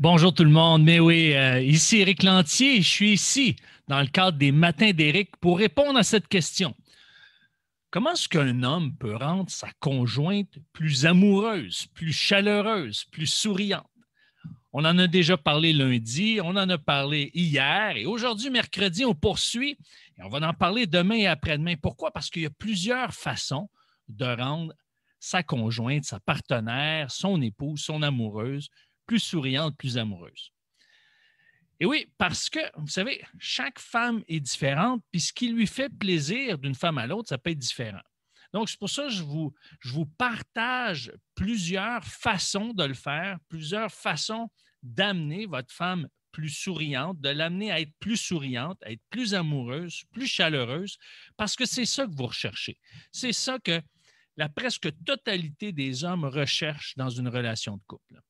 Bonjour tout le monde, mais oui, euh, ici Eric Lantier, je suis ici dans le cadre des Matins d'Eric pour répondre à cette question. Comment est-ce qu'un homme peut rendre sa conjointe plus amoureuse, plus chaleureuse, plus souriante? On en a déjà parlé lundi, on en a parlé hier et aujourd'hui, mercredi, on poursuit et on va en parler demain et après-demain. Pourquoi? Parce qu'il y a plusieurs façons de rendre sa conjointe, sa partenaire, son épouse, son amoureuse plus souriante, plus amoureuse. Et oui, parce que, vous savez, chaque femme est différente, puis ce qui lui fait plaisir d'une femme à l'autre, ça peut être différent. Donc, c'est pour ça que je vous, je vous partage plusieurs façons de le faire, plusieurs façons d'amener votre femme plus souriante, de l'amener à être plus souriante, à être plus amoureuse, plus chaleureuse, parce que c'est ça que vous recherchez. C'est ça que la presque totalité des hommes recherchent dans une relation de couple.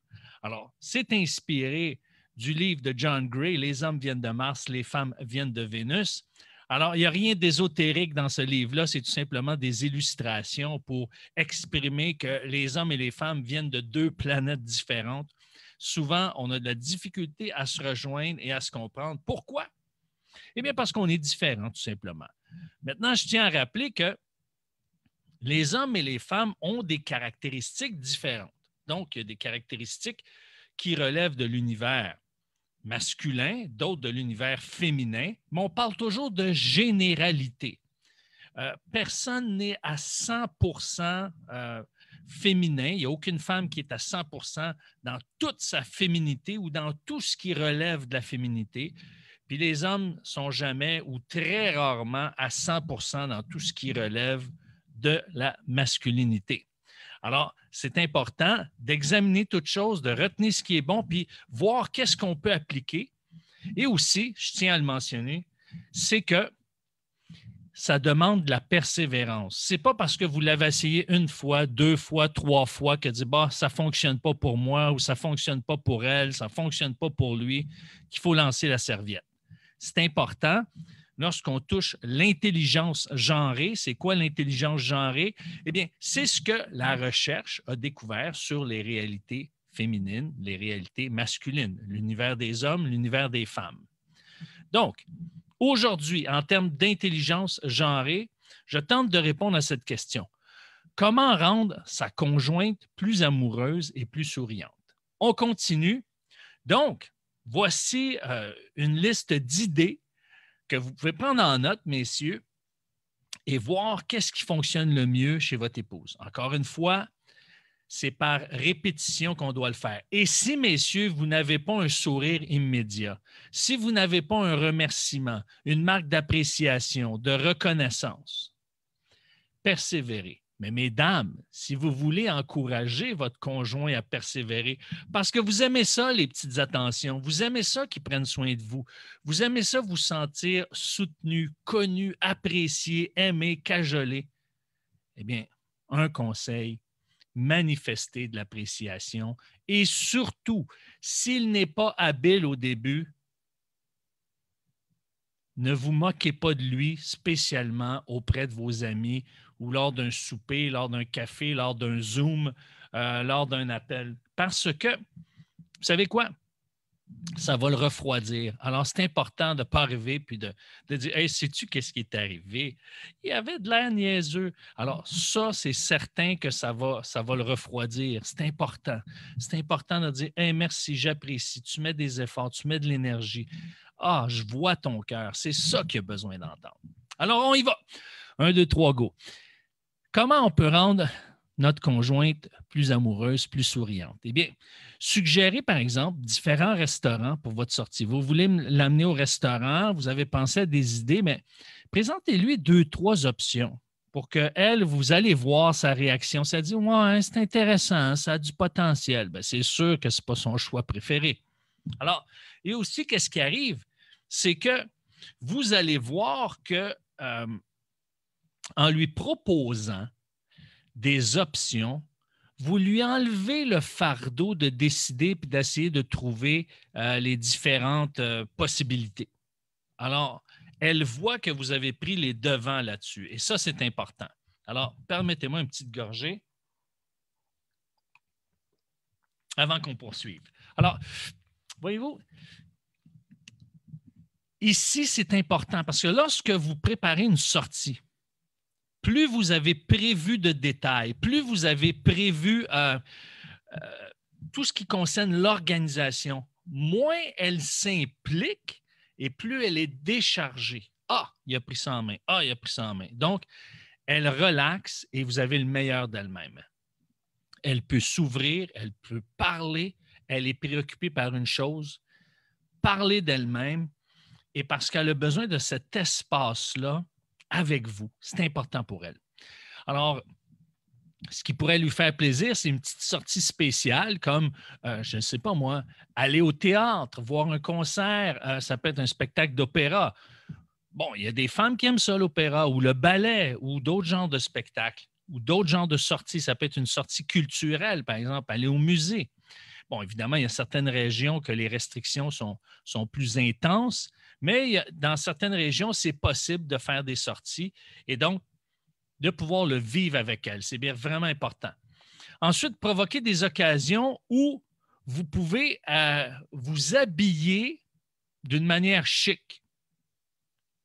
Alors, c'est inspiré du livre de John Gray, Les hommes viennent de Mars, les femmes viennent de Vénus. Alors, il n'y a rien d'ésotérique dans ce livre-là, c'est tout simplement des illustrations pour exprimer que les hommes et les femmes viennent de deux planètes différentes. Souvent, on a de la difficulté à se rejoindre et à se comprendre. Pourquoi? Eh bien, parce qu'on est différent, tout simplement. Maintenant, je tiens à rappeler que les hommes et les femmes ont des caractéristiques différentes. Donc, il y a des caractéristiques qui relèvent de l'univers masculin, d'autres de l'univers féminin, mais on parle toujours de généralité. Euh, personne n'est à 100 euh, féminin. Il n'y a aucune femme qui est à 100 dans toute sa féminité ou dans tout ce qui relève de la féminité. Puis les hommes sont jamais ou très rarement à 100 dans tout ce qui relève de la masculinité. Alors, c'est important d'examiner toutes choses, de retenir ce qui est bon, puis voir qu'est-ce qu'on peut appliquer. Et aussi, je tiens à le mentionner, c'est que ça demande de la persévérance. Ce n'est pas parce que vous l'avez essayé une fois, deux fois, trois fois que dit bah, ça ne fonctionne pas pour moi ou ça ne fonctionne pas pour elle, ça ne fonctionne pas pour lui, qu'il faut lancer la serviette. C'est important lorsqu'on touche l'intelligence genrée. C'est quoi l'intelligence genrée? Eh bien, c'est ce que la recherche a découvert sur les réalités féminines, les réalités masculines, l'univers des hommes, l'univers des femmes. Donc, aujourd'hui, en termes d'intelligence genrée, je tente de répondre à cette question. Comment rendre sa conjointe plus amoureuse et plus souriante? On continue. Donc, voici euh, une liste d'idées vous pouvez prendre en note, messieurs, et voir qu'est-ce qui fonctionne le mieux chez votre épouse. Encore une fois, c'est par répétition qu'on doit le faire. Et si, messieurs, vous n'avez pas un sourire immédiat, si vous n'avez pas un remerciement, une marque d'appréciation, de reconnaissance, persévérez. Mais mesdames, si vous voulez encourager votre conjoint à persévérer, parce que vous aimez ça, les petites attentions, vous aimez ça qu'ils prennent soin de vous, vous aimez ça vous sentir soutenu, connu, apprécié, aimé, cajolé, eh bien, un conseil, manifester de l'appréciation et surtout, s'il n'est pas habile au début, ne vous moquez pas de lui, spécialement auprès de vos amis, ou lors d'un souper, lors d'un café, lors d'un Zoom, euh, lors d'un appel. Parce que, vous savez quoi? Ça va le refroidir. Alors, c'est important de ne pas arriver puis de, dire Hey, sais-tu qu'est-ce qui est arrivé? Il y avait de l'air niaiseux. Alors, ça, c'est certain que ça va, ça va le refroidir. C'est important. C'est important de dire Hey, merci, j'apprécie. Tu mets des efforts, tu mets de l'énergie. Ah, je vois ton cœur. C'est ça qu'il y a besoin d'entendre. Alors, on y va. Un, deux, trois, go. Comment on peut rendre notre conjointe plus amoureuse, plus souriante? Eh bien, suggérez par exemple différents restaurants pour votre sortie. Vous voulez l'amener au restaurant, vous avez pensé à des idées, mais présentez-lui deux, trois options pour qu'elle, vous allez voir sa réaction. Ça dit Ouais, c'est intéressant, ça a du potentiel. Ben, c'est sûr que ce n'est pas son choix préféré. Alors, et aussi, qu'est-ce qui arrive? C'est que vous allez voir que euh, en lui proposant des options, vous lui enlevez le fardeau de décider et d'essayer de trouver euh, les différentes euh, possibilités. Alors, elle voit que vous avez pris les devants là-dessus. Et ça, c'est important. Alors, permettez-moi une petite gorgée avant qu'on poursuive. Alors, voyez-vous, ici, c'est important parce que lorsque vous préparez une sortie, plus vous avez prévu de détails, plus vous avez prévu euh, euh, tout ce qui concerne l'organisation, moins elle s'implique et plus elle est déchargée. Ah, il a pris ça en main. Ah, il a pris ça en main. Donc, elle relaxe et vous avez le meilleur d'elle-même. Elle peut s'ouvrir, elle peut parler, elle est préoccupée par une chose, parler d'elle-même. Et parce qu'elle a besoin de cet espace-là, avec vous. C'est important pour elle. Alors, ce qui pourrait lui faire plaisir, c'est une petite sortie spéciale comme, euh, je ne sais pas moi, aller au théâtre, voir un concert, euh, ça peut être un spectacle d'opéra. Bon, il y a des femmes qui aiment ça, l'opéra, ou le ballet, ou d'autres genres de spectacles, ou d'autres genres de sorties. Ça peut être une sortie culturelle, par exemple, aller au musée. Bon, évidemment, il y a certaines régions que les restrictions sont plus intenses, mais dans certaines régions, c'est possible de faire des sorties et donc de pouvoir le vivre avec elle. C'est bien vraiment important. Ensuite, provoquer des occasions où vous pouvez euh, vous habiller d'une manière chic.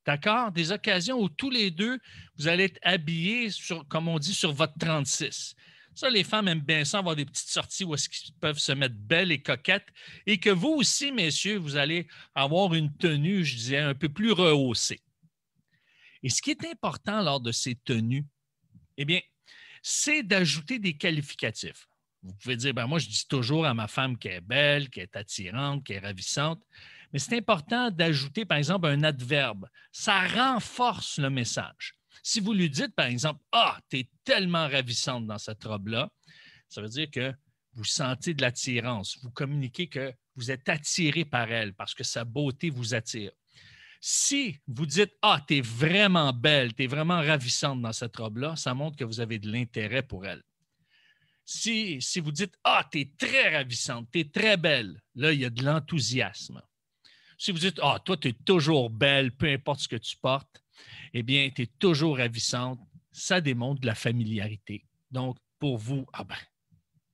D'accord? Des occasions où tous les deux, vous allez être habillés, sur, comme on dit, sur votre 36. Ça, les femmes aiment bien ça, avoir des petites sorties où elles peuvent se mettre belles et coquettes. Et que vous aussi, messieurs, vous allez avoir une tenue, je disais, un peu plus rehaussée. Et ce qui est important lors de ces tenues, eh bien, c'est d'ajouter des qualificatifs. Vous pouvez dire, ben moi, je dis toujours à ma femme qu'elle est belle, qu'elle est attirante, qu'elle est ravissante, mais c'est important d'ajouter, par exemple, un adverbe. Ça renforce le message. Si vous lui dites, par exemple, Ah, tu es tellement ravissante dans cette robe-là, ça veut dire que vous sentez de l'attirance, vous communiquez que vous êtes attiré par elle parce que sa beauté vous attire. Si vous dites Ah, tu es vraiment belle, tu es vraiment ravissante dans cette robe-là, ça montre que vous avez de l'intérêt pour elle. Si, si vous dites Ah, tu es très ravissante, tu es très belle, là, il y a de l'enthousiasme. Si vous dites Ah, toi, tu es toujours belle, peu importe ce que tu portes, eh bien, tu es toujours ravissante. Ça démontre de la familiarité. Donc, pour vous, ah ben,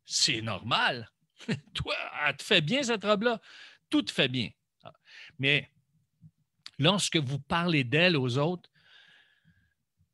c'est normal. Toi, elle te fait bien cette robe-là. Tout te fait bien. Ah. Mais lorsque vous parlez d'elle aux autres,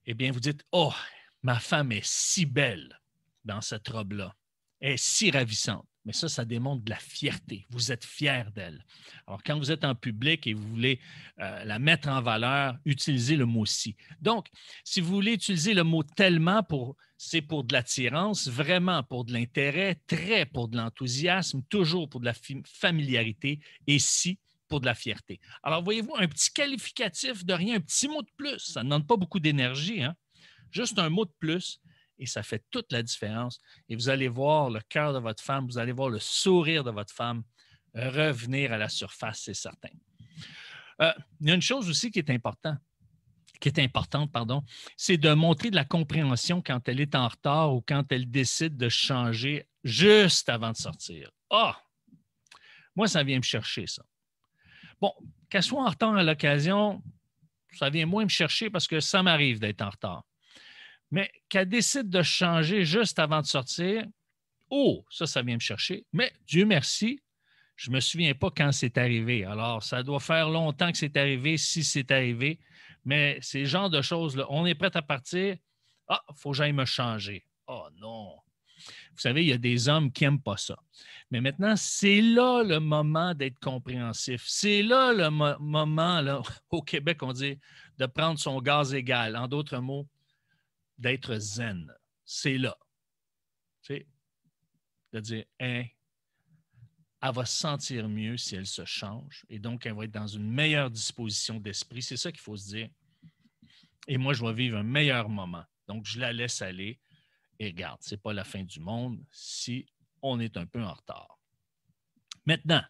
eh bien, vous dites Oh, ma femme est si belle dans cette robe-là. Elle est si ravissante mais ça, ça démontre de la fierté. Vous êtes fier d'elle. Alors, quand vous êtes en public et vous voulez euh, la mettre en valeur, utilisez le mot si. Donc, si vous voulez utiliser le mot tellement pour c'est pour de l'attirance, vraiment pour de l'intérêt, très pour de l'enthousiasme, toujours pour de la familiarité et si pour de la fierté. Alors, voyez-vous, un petit qualificatif de rien, un petit mot de plus, ça ne demande pas beaucoup d'énergie, hein? juste un mot de plus, et ça fait toute la différence. Et vous allez voir le cœur de votre femme, vous allez voir le sourire de votre femme revenir à la surface, c'est certain. Euh, il y a une chose aussi qui est importante, qui est importante, pardon, c'est de montrer de la compréhension quand elle est en retard ou quand elle décide de changer juste avant de sortir. Ah! moi, ça vient me chercher, ça. Bon, qu'elle soit en retard à l'occasion, ça vient moins me chercher parce que ça m'arrive d'être en retard mais qu'elle décide de changer juste avant de sortir, oh, ça, ça vient me chercher. Mais Dieu merci, je ne me souviens pas quand c'est arrivé. Alors, ça doit faire longtemps que c'est arrivé, si c'est arrivé. Mais ces genres de choses-là, on est prêt à partir. Ah, il faut que j'aille me changer. Oh non. Vous savez, il y a des hommes qui n'aiment pas ça. Mais maintenant, c'est là le moment d'être compréhensif. C'est là le moment, au Québec, on dit, de prendre son gaz égal. En d'autres mots, d'être zen. C'est là. Tu sais, de dire, hein, elle va se sentir mieux si elle se change et donc elle va être dans une meilleure disposition d'esprit. C'est ça qu'il faut se dire. Et moi, je vais vivre un meilleur moment. Donc, je la laisse aller et regarde, ce n'est pas la fin du monde si on est un peu en retard. Maintenant,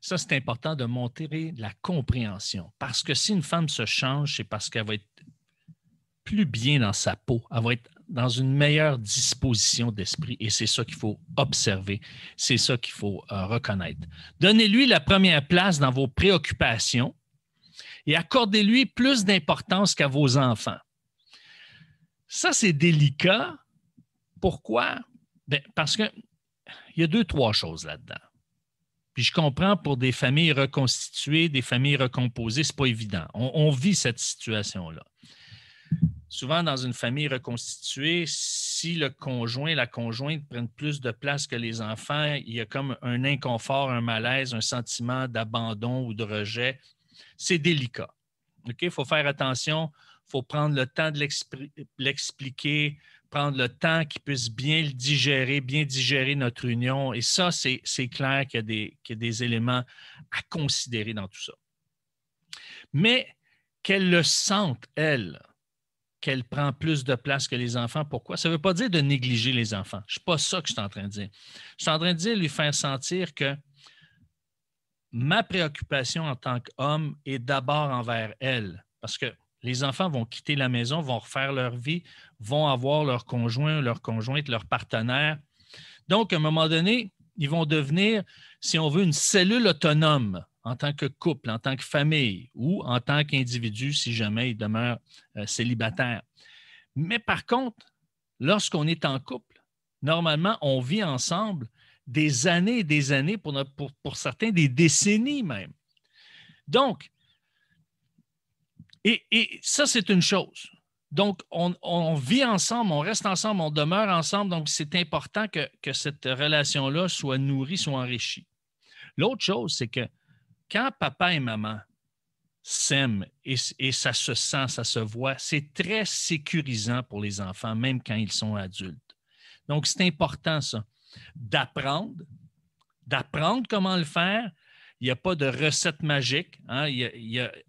ça, c'est important de montrer la compréhension parce que si une femme se change, c'est parce qu'elle va être plus bien dans sa peau, elle va être dans une meilleure disposition d'esprit et c'est ça qu'il faut observer, c'est ça qu'il faut euh, reconnaître. Donnez-lui la première place dans vos préoccupations et accordez-lui plus d'importance qu'à vos enfants. Ça, c'est délicat. Pourquoi? Ben, parce qu'il y a deux, trois choses là-dedans. Puis je comprends pour des familles reconstituées, des familles recomposées, ce n'est pas évident. on vit cette situation-là souvent dans une famille reconstituée, si le conjoint la conjointe prennent plus de place que les enfants, il y a comme un inconfort, un malaise, un sentiment d'abandon ou de rejet. C'est délicat. Il faut faire attention, il faut prendre le temps de l'expliquer, prendre le temps qu'ils puissent bien le digérer, bien digérer notre union. Et ça, c'est clair qu'il y, y a des éléments à considérer dans tout ça. Mais qu'elle le sente, elle qu'elle prend plus de place que les enfants. Pourquoi? Ça ne veut pas dire de négliger les enfants. Je ne pas ça que je suis en train de dire. Je suis en train de dire lui faire sentir que ma préoccupation en tant qu'homme est d'abord envers elle. Parce que les enfants vont quitter la maison, vont refaire leur vie, vont avoir leur conjoint, leur conjointe, leur partenaire. Donc, à un moment donné, ils vont devenir, si on veut, une cellule autonome en tant que couple, en tant que famille ou en tant qu'individu si jamais il demeure euh, célibataire. Mais par contre, lorsqu'on est en couple, normalement, on vit ensemble des années et des années, pour, certains, des décennies même. Donc, et, ça, c'est une chose. Donc, on, vit ensemble, on reste ensemble, on demeure ensemble. Donc, c'est important que, que cette relation-là soit nourrie, soit enrichie. L'autre chose, c'est que quand papa et maman s'aiment et, ça se sent, ça se voit, c'est très sécurisant pour les enfants, même quand ils sont adultes. Donc, c'est important, ça, d'apprendre, d'apprendre comment le faire. Il n'y a pas de recette magique. Hein.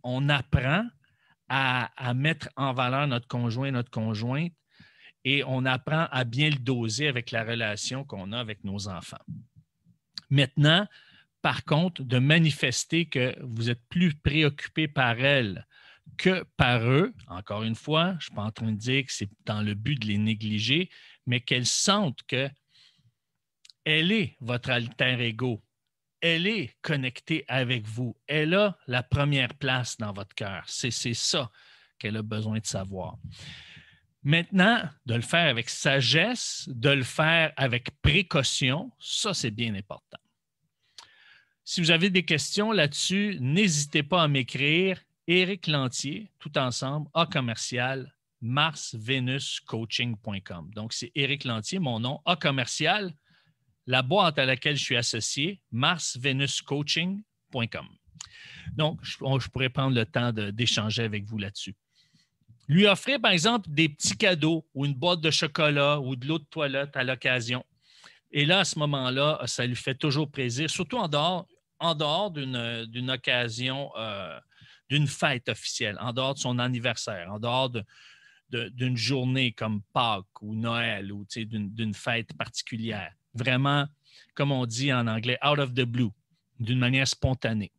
on apprend à, à mettre en valeur notre conjoint, notre conjointe, et on apprend à bien le doser avec la relation qu'on a avec nos enfants. Maintenant, par contre, de manifester que vous êtes plus préoccupé par elles que par eux, encore une fois, je ne suis pas en train de dire que c'est dans le but de les négliger, mais qu'elles sentent que elle est votre alter ego. Elle est connectée avec vous. Elle a la première place dans votre cœur. C'est ça qu'elle a besoin de savoir. Maintenant, de le faire avec sagesse, de le faire avec précaution, ça, c'est bien important. Si vous avez des questions là-dessus, n'hésitez pas à m'écrire. Éric Lantier, tout ensemble, A commercial, marsvenuscoaching.com. Donc, c'est Éric Lantier, mon nom, A commercial, la boîte à laquelle je suis associé, marsvenuscoaching.com. Donc, je, je, pourrais prendre le temps d'échanger avec vous là-dessus. Lui offrir, par exemple, des petits cadeaux ou une boîte de chocolat ou de l'eau de toilette à l'occasion. Et là, à ce moment-là, ça lui fait toujours plaisir, surtout en dehors en dehors d'une occasion, euh, d'une fête officielle, en dehors de son anniversaire, en dehors d'une journée comme Pâques ou Noël ou d'une fête particulière. Vraiment, comme on dit en anglais, out of the blue, d'une manière spontanée.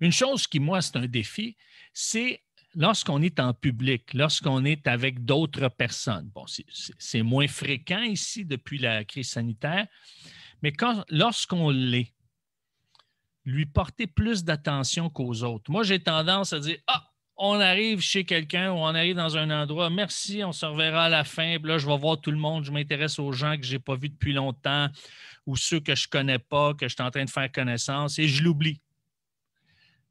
Une chose qui, moi, c'est un défi, c'est lorsqu'on est en public, lorsqu'on est avec d'autres personnes. Bon, c'est moins fréquent ici depuis la crise sanitaire, mais lorsqu'on l'est, lui porter plus d'attention qu'aux autres. Moi, j'ai tendance à dire Ah, on arrive chez quelqu'un ou on arrive dans un endroit, merci, on se reverra à la fin. là, je vais voir tout le monde, je m'intéresse aux gens que je n'ai pas vus depuis longtemps ou ceux que je ne connais pas, que je suis en train de faire connaissance et je l'oublie.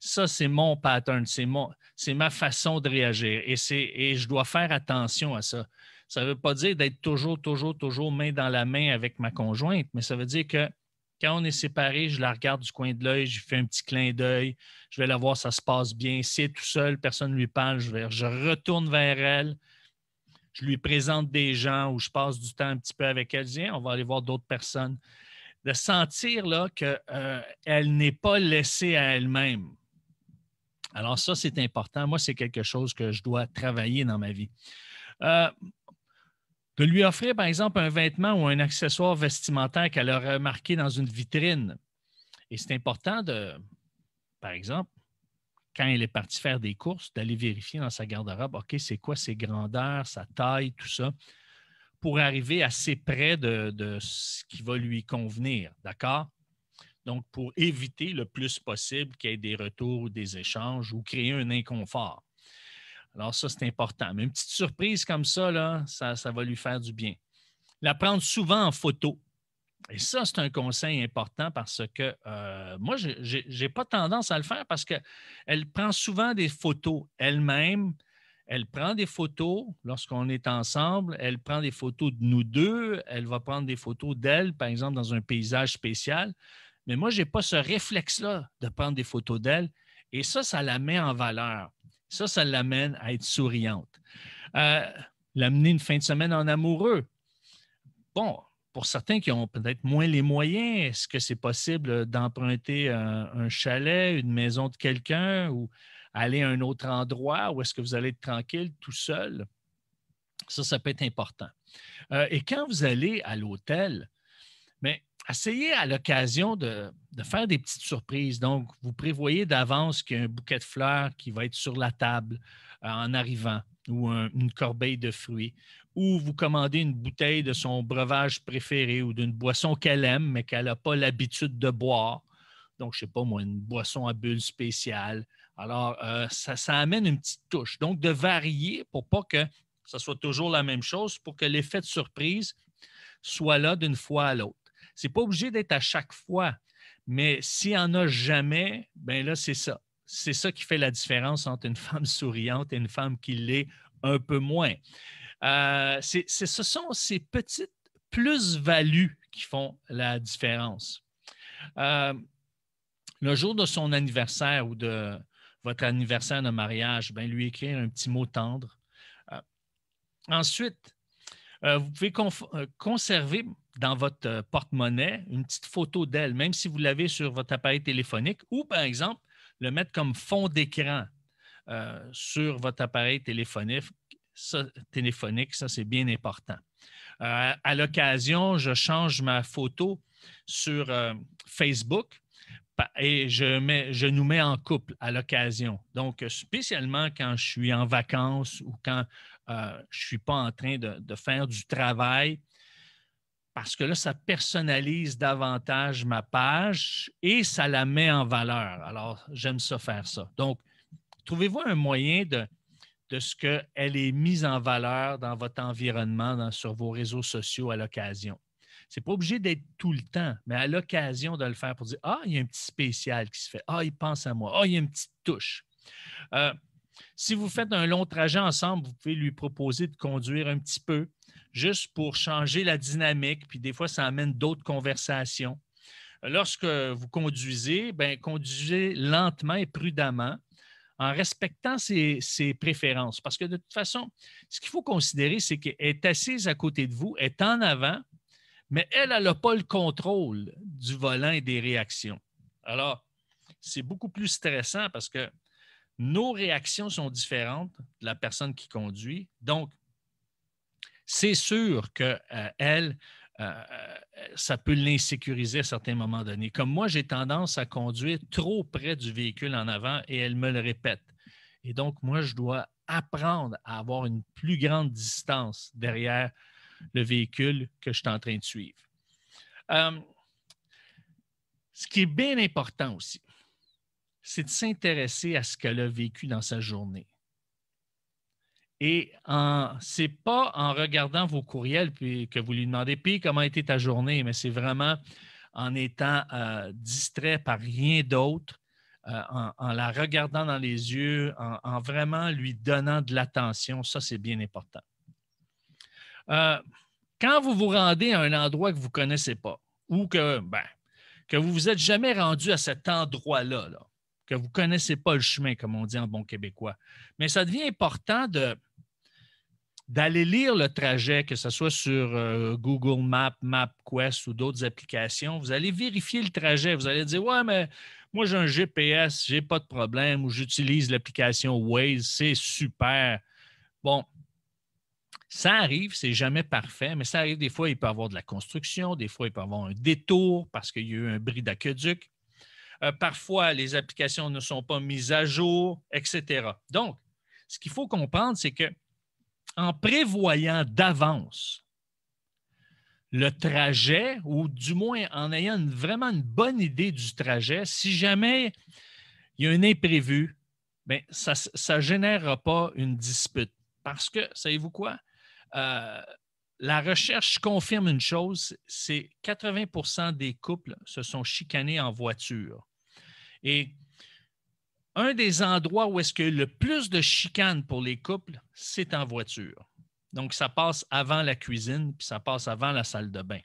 Ça, c'est mon pattern, c'est, mon, c'est ma façon de réagir et, c'est, et je dois faire attention à ça. Ça ne veut pas dire d'être toujours, toujours, toujours main dans la main avec ma conjointe, mais ça veut dire que quand on est séparé, je la regarde du coin de l'œil, je fais un petit clin d'œil, je vais la voir, ça se passe bien. Si elle est tout seul, personne ne lui parle, je, je retourne vers elle, je lui présente des gens ou je passe du temps un petit peu avec elle, je dis, on va aller voir d'autres personnes. De sentir qu'elle euh, n'est pas laissée à elle-même. Alors ça, c'est important. Moi, c'est quelque chose que je dois travailler dans ma vie. Euh, de lui offrir, par exemple, un vêtement ou un accessoire vestimentaire qu'elle aurait marqué dans une vitrine. Et c'est important de, par exemple, quand elle est partie faire des courses, d'aller vérifier dans sa garde-robe, OK, c'est quoi ses grandeurs, sa taille, tout ça, pour arriver assez près de, de ce qui va lui convenir, d'accord? Donc, pour éviter le plus possible qu'il y ait des retours ou des échanges ou créer un inconfort. Alors, ça, c'est important. Mais une petite surprise comme ça, là, ça, va lui faire du bien. La prendre souvent en photo. Et ça, c'est un conseil important parce que euh, moi, je n'ai pas tendance à le faire parce qu'elle prend souvent des photos elle-même. Elle prend des photos lorsqu'on est ensemble. Elle prend des photos de nous deux. Elle va prendre des photos d'elle, par exemple, dans un paysage spécial. Mais moi, je n'ai pas ce réflexe-là de prendre des photos d'elle. Et ça, ça la met en valeur. Ça, ça l'amène à être souriante. Euh, l'amener une fin de semaine en amoureux. Bon, pour certains qui ont peut-être moins les moyens, est-ce que c'est possible d'emprunter un, chalet, une maison de quelqu'un ou aller à un autre endroit où est-ce que vous allez être tranquille tout seul? Ça, ça peut être important. Euh, et quand vous allez à l'hôtel, mais essayez à l'occasion de, faire des petites surprises. Donc, vous prévoyez d'avance qu'il y a un bouquet de fleurs qui va être sur la table euh, en arrivant ou une corbeille de fruits, ou vous commandez une bouteille de son breuvage préféré ou d'une boisson qu'elle aime mais qu'elle n'a pas l'habitude de boire. Donc, je ne sais pas moi, une boisson à bulles spéciale. Alors, euh, ça, ça amène une petite touche. Donc, de varier pour pas que ce soit toujours la même chose, pour que l'effet de surprise soit là d'une fois à l'autre n'est pas obligé d'être à chaque fois, mais s'il n'y en a jamais, ben là, c'est ça. C'est ça qui fait la différence entre une femme souriante et une femme qui l'est un peu moins. Euh, ce sont ces petites plus-values qui font la différence. Euh, le jour de son anniversaire ou de votre anniversaire de mariage, ben, lui écrire un petit mot tendre. Euh, ensuite, vous pouvez conserver dans votre euh, porte-monnaie une petite photo d'elle, même si vous l'avez sur votre appareil téléphonique, ou par exemple, le mettre comme fond d'écran euh, sur votre appareil téléphonique. Ça, téléphonique, ça c'est bien important. Euh, à l'occasion, je change ma photo sur Facebook et je, je nous mets en couple à l'occasion. Donc, spécialement quand je suis en vacances ou quand je ne suis pas en train de faire du travail, parce que là, ça personnalise davantage ma page et ça la met en valeur. Alors, j'aime ça faire ça. Donc, trouvez-vous un moyen de, de ce qu'elle est mise en valeur dans votre environnement, dans, sur vos réseaux sociaux à l'occasion. Ce n'est pas obligé d'être tout le temps, mais à l'occasion de le faire pour dire Ah, il y a un petit spécial qui se fait. Ah, il pense à moi. Ah, il y a une petite touche. Euh, si vous faites un long trajet ensemble, vous pouvez lui proposer de conduire un petit peu, juste pour changer la dynamique, puis des fois, ça amène d'autres conversations. Lorsque vous conduisez, bien, conduisez lentement et prudemment en respectant ses, préférences. Parce que de toute façon, ce qu'il faut considérer, c'est qu'elle est assise à côté de vous, elle est en avant, mais elle, elle n'a pas le contrôle du volant et des réactions. Alors, c'est beaucoup plus stressant parce que nos réactions sont différentes de la personne qui conduit. Donc, c'est sûr que euh, elle, euh, euh, ça peut l'insécuriser à certains moments donnés. Comme moi, j'ai tendance à conduire trop près du véhicule en avant et elle me le répète. Et donc, moi, je dois apprendre à avoir une plus grande distance derrière le véhicule que je suis en train de suivre. ce qui est bien important aussi, c'est de s'intéresser à ce qu'elle a vécu dans sa journée. Et ce n'est pas en regardant vos courriels puis, que vous lui demandez, puis comment a été ta journée, mais c'est vraiment en étant euh, distrait par rien d'autre, euh, en, la regardant dans les yeux, en, vraiment lui donnant de l'attention. Ça, c'est bien important. Euh, quand vous vous rendez à un endroit que vous ne connaissez pas ou que, ben, que vous ne vous êtes jamais rendu à cet endroit-là, là, que vous ne connaissez pas le chemin, comme on dit en bon québécois. Mais ça devient important de, d'aller lire le trajet, que ce soit sur euh, Google Maps, MapQuest ou d'autres applications, vous allez vérifier le trajet. Vous allez dire Ouais, mais moi j'ai un GPS, je n'ai pas de problème, ou j'utilise l'application Waze, c'est super. Bon, ça arrive, c'est jamais parfait, mais ça arrive des fois, il peut y avoir de la construction, des fois, il peut y avoir un détour parce qu'il y a eu un bris d'aqueduc. Euh, parfois, les applications ne sont pas mises à jour, etc. Donc, ce qu'il faut comprendre, c'est que en prévoyant d'avance le trajet, ou du moins en ayant vraiment une bonne idée du trajet, si jamais il y a un imprévu, ben, ça ne générera pas une dispute. Parce que, savez-vous quoi? Euh, la recherche confirme une chose, c'est 80 des couples se sont chicanés en voiture. Et un des endroits où est-ce que le plus de chicanes pour les couples, c'est en voiture. Donc, ça passe avant la cuisine, puis ça passe avant la salle de bain.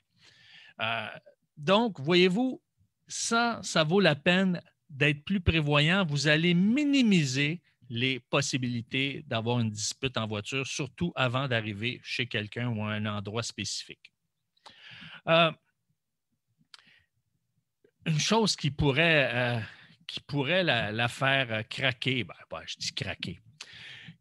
Euh, donc, voyez-vous, ça, ça vaut la peine d'être plus prévoyant. Vous allez minimiser les possibilités d'avoir une dispute en voiture, surtout avant d'arriver chez quelqu'un ou à un endroit spécifique. Euh, une chose qui pourrait euh, qui pourrait la, faire euh, craquer, ben, je dis craquer,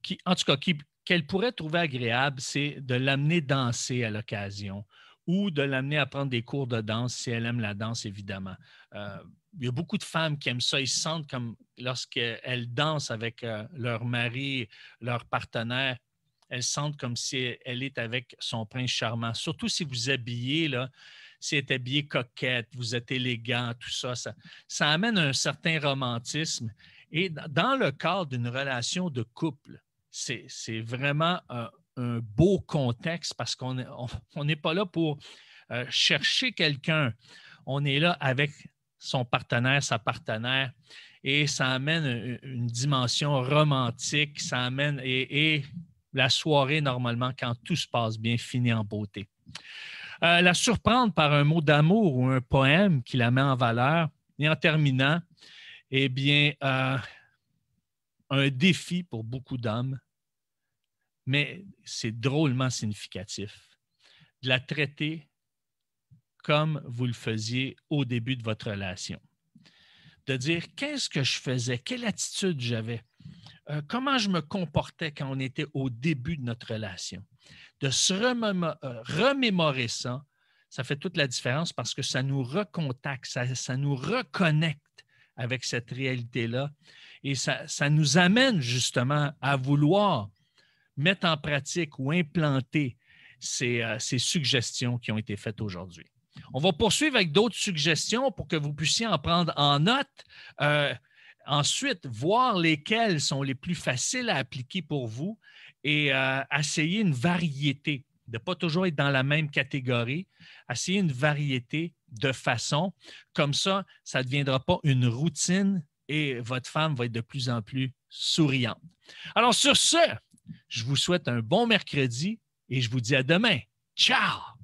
qui, en tout cas, qu'elle pourrait trouver agréable, c'est de l'amener danser à l'occasion ou de l'amener à prendre des cours de danse si elle aime la danse, évidemment. Euh, il y a beaucoup de femmes qui aiment ça. Elles sentent comme lorsqu'elles dansent avec euh, leur mari, leur partenaire, elles sentent comme si elle est avec son prince charmant. Surtout si vous habillez là, c'est bien coquette, vous êtes élégant, tout ça, ça, amène un certain romantisme. Et dans le cadre d'une relation de couple, c'est vraiment un, beau contexte parce qu'on n'est pas là pour euh, chercher quelqu'un. On est là avec son partenaire, sa partenaire, et ça amène une, dimension romantique, ça amène et, la soirée, normalement, quand tout se passe bien, finit en beauté. Euh, la surprendre par un mot d'amour ou un poème qui la met en valeur. Et en terminant, eh bien, euh, un défi pour beaucoup d'hommes, mais c'est drôlement significatif. De la traiter comme vous le faisiez au début de votre relation. De dire qu'est-ce que je faisais, quelle attitude j'avais, euh, comment je me comportais quand on était au début de notre relation de se euh, remémorer ça, ça fait toute la différence parce que ça nous recontacte, ça, nous reconnecte avec cette réalité-là et ça, nous amène justement à vouloir mettre en pratique ou implanter euh, ces, suggestions qui ont été faites aujourd'hui. On va poursuivre avec d'autres suggestions pour que vous puissiez en prendre en note. Euh, ensuite, voir lesquelles sont les plus faciles à appliquer pour vous et euh, essayez une variété, de ne pas toujours être dans la même catégorie, essayer une variété de façons. Comme ça, ça ne deviendra pas une routine et votre femme va être de plus en plus souriante. Alors sur ce, je vous souhaite un bon mercredi et je vous dis à demain. Ciao!